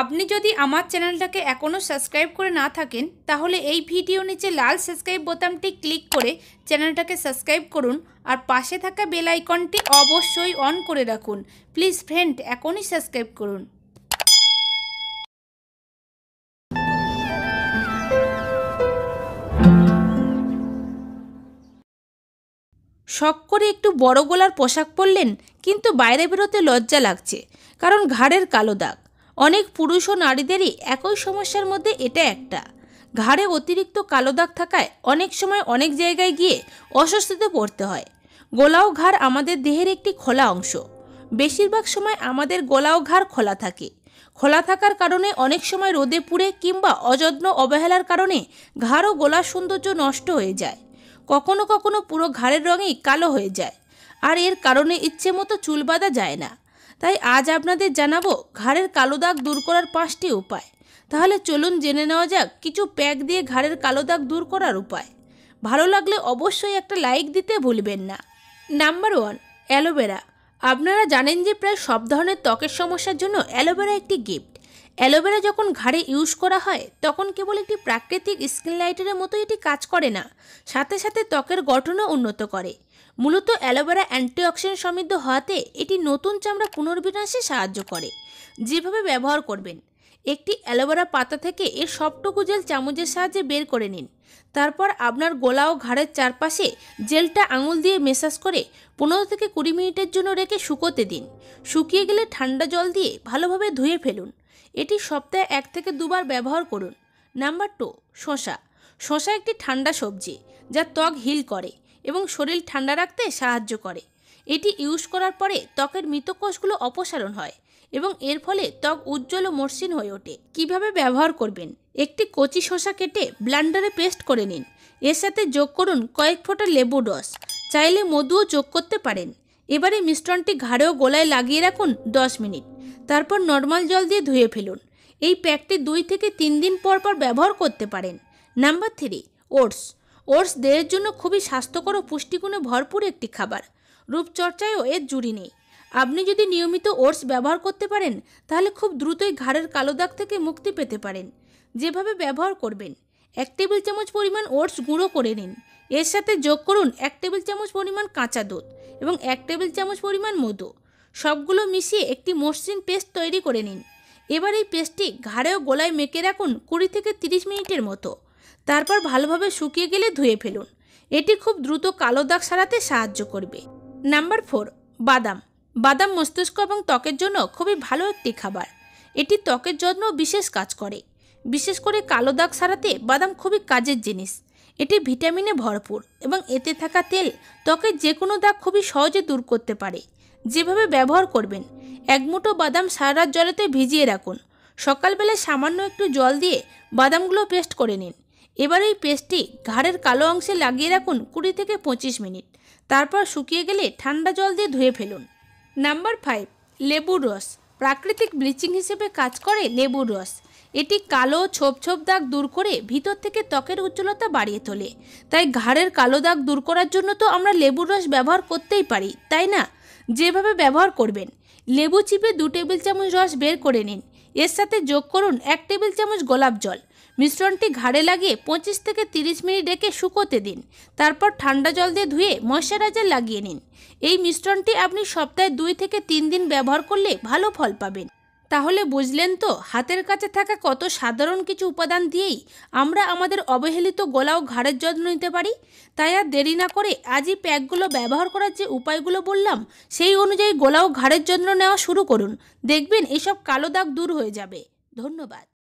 আপনি যদি আমার চ্যানেলটাকে এখনও সাবস্ক্রাইব করে না থাকেন তাহলে এই ভিডিও নিচে লাল সাবস্ক্রাইব বোতামটি ক্লিক করে চ্যানেলটাকে সাবস্ক্রাইব করুন আর পাশে থাকা বেল আইকনটি অবশ্যই অন করে রাখুন প্লিজ ফ্রেন্ড এখনই সাবস্ক্রাইব করুন শখ করে একটু বড় গোলার পোশাক পরলেন কিন্তু বাইরে বেরোতে লজ্জা লাগছে কারণ ঘাড়ের কালো দাগ অনেক পুরুষ ও নারীদেরই একই সমস্যার মধ্যে এটা একটা ঘাড়ে অতিরিক্ত কালো দাগ থাকায় অনেক সময় অনেক জায়গায় গিয়ে অস্বস্তিতে পড়তে হয় গোলাও ঘাড় আমাদের দেহের একটি খোলা অংশ বেশিরভাগ সময় আমাদের গোলাও ঘাড় খোলা থাকে খোলা থাকার কারণে অনেক সময় রোদে পুড়ে কিংবা অযত্ন অবহেলার কারণে ঘাড় ও গোলার সৌন্দর্য নষ্ট হয়ে যায় কখনো কখনো পুরো ঘাড়ের রঙই কালো হয়ে যায় আর এর কারণে ইচ্ছে মতো চুল বাঁধা যায় না তাই আজ আপনাদের জানাবো ঘাড়ের কালো দাগ দূর করার পাঁচটি উপায় তাহলে চলুন জেনে নেওয়া যাক কিছু প্যাক দিয়ে ঘাড়ের কালো দাগ দূর করার উপায় ভালো লাগলে অবশ্যই একটা লাইক দিতে ভুলবেন না নাম্বার ওয়ান অ্যালোভেরা আপনারা জানেন যে প্রায় সব ধরনের ত্বকের সমস্যার জন্য অ্যালোভেরা একটি গিফট অ্যালোভেরা যখন ঘাড়ে ইউজ করা হয় তখন কেবল একটি প্রাকৃতিক স্কিন লাইটারের মতো এটি কাজ করে না সাথে সাথে ত্বকের গঠনও উন্নত করে মূলত অ্যালোভেরা অ্যান্টিঅক্সিডেন্ট সমৃদ্ধ হওয়াতে এটি নতুন চামড়া পুনর্বিন্যাসে সাহায্য করে যেভাবে ব্যবহার করবেন একটি অ্যালোভেরা পাতা থেকে এর সবটুকু জেল চামচের সাহায্যে বের করে নিন তারপর আপনার গোলা ও ঘাড়ের চারপাশে জেলটা আঙুল দিয়ে মেসাজ করে পনেরো থেকে কুড়ি মিনিটের জন্য রেখে শুকোতে দিন শুকিয়ে গেলে ঠান্ডা জল দিয়ে ভালোভাবে ধুয়ে ফেলুন এটি সপ্তাহে এক থেকে দুবার ব্যবহার করুন নাম্বার টু শশা শশা একটি ঠান্ডা সবজি যা ত্বক হিল করে এবং শরীর ঠান্ডা রাখতে সাহায্য করে এটি ইউজ করার পরে ত্বকের মৃতকোষগুলো অপসারণ হয় এবং এর ফলে ত্বক উজ্জ্বল ও মসৃণ হয়ে ওঠে কিভাবে ব্যবহার করবেন একটি কচি শশা কেটে ব্লান্ডারে পেস্ট করে নিন এর সাথে যোগ করুন কয়েক ফোঁটা লেবু রস চাইলে মধুও যোগ করতে পারেন এবারে মিশ্রণটি ঘাড়েও গোলায় লাগিয়ে রাখুন দশ মিনিট তারপর নর্মাল জল দিয়ে ধুয়ে ফেলুন এই প্যাকটি দুই থেকে তিন দিন পর পর ব্যবহার করতে পারেন নাম্বার থ্রি ওটস ওটস দেহের জন্য খুবই স্বাস্থ্যকর ও পুষ্টিগুণে ভরপুর একটি খাবার রূপচর্চায়ও এর জুড়ি নেই আপনি যদি নিয়মিত ওটস ব্যবহার করতে পারেন তাহলে খুব দ্রুতই ঘাড়ের কালো দাগ থেকে মুক্তি পেতে পারেন যেভাবে ব্যবহার করবেন এক টেবিল চামচ পরিমাণ ওটস গুঁড়ো করে নিন এর সাথে যোগ করুন এক টেবিল চামচ পরিমাণ কাঁচা দুধ এবং এক টেবিল চামচ পরিমাণ মধু সবগুলো মিশিয়ে একটি মসৃণ পেস্ট তৈরি করে নিন এবার এই পেস্টটি ঘাড়ে ও গোলায় মেখে রাখুন কুড়ি থেকে তিরিশ মিনিটের মতো তারপর ভালোভাবে শুকিয়ে গেলে ধুয়ে ফেলুন এটি খুব দ্রুত কালো দাগ সারাতে সাহায্য করবে নাম্বার ফোর বাদাম বাদাম মস্তিষ্ক এবং ত্বকের জন্য খুবই ভালো একটি খাবার এটি ত্বকের জন্য বিশেষ কাজ করে বিশেষ করে কালো দাগ সারাতে বাদাম খুবই কাজের জিনিস এটি ভিটামিনে ভরপুর এবং এতে থাকা তেল ত্বকের যে কোনো দাগ খুবই সহজে দূর করতে পারে যেভাবে ব্যবহার করবেন এক মুঠো বাদাম সারা জলেতে ভিজিয়ে রাখুন সকালবেলা সামান্য একটু জল দিয়ে বাদামগুলো পেস্ট করে নিন এবার এই পেস্টটি ঘাড়ের কালো অংশে লাগিয়ে রাখুন কুড়ি থেকে পঁচিশ মিনিট তারপর শুকিয়ে গেলে ঠান্ডা জল দিয়ে ধুয়ে ফেলুন নাম্বার ফাইভ লেবুর রস প্রাকৃতিক ব্লিচিং হিসেবে কাজ করে লেবুর রস এটি কালো ছোপ ছোপ দাগ দূর করে ভিতর থেকে ত্বকের উজ্জ্বলতা বাড়িয়ে তোলে তাই ঘাড়ের কালো দাগ দূর করার জন্য তো আমরা লেবুর রস ব্যবহার করতেই পারি তাই না যেভাবে ব্যবহার করবেন লেবু চিপে দু টেবিল চামচ রস বের করে নিন এর সাথে যোগ করুন এক টেবিল চামচ গোলাপ জল মিশ্রণটি ঘাড়ে লাগিয়ে পঁচিশ থেকে 30 মিনিট রেখে শুকোতে দিন তারপর ঠান্ডা জল দিয়ে ধুয়ে ময়শ্চারাইজার লাগিয়ে নিন এই মিশ্রণটি আপনি সপ্তাহে দুই থেকে তিন দিন ব্যবহার করলে ভালো ফল পাবেন তাহলে বুঝলেন তো হাতের কাছে থাকা কত সাধারণ কিছু উপাদান দিয়েই আমরা আমাদের অবহেলিত গলা ও ঘাড়ের যত্ন নিতে পারি তাই আর দেরি না করে আজই প্যাকগুলো ব্যবহার করার যে উপায়গুলো বললাম সেই অনুযায়ী গলা ও ঘাড়ের যত্ন নেওয়া শুরু করুন দেখবেন এসব কালো দাগ দূর হয়ে যাবে ধন্যবাদ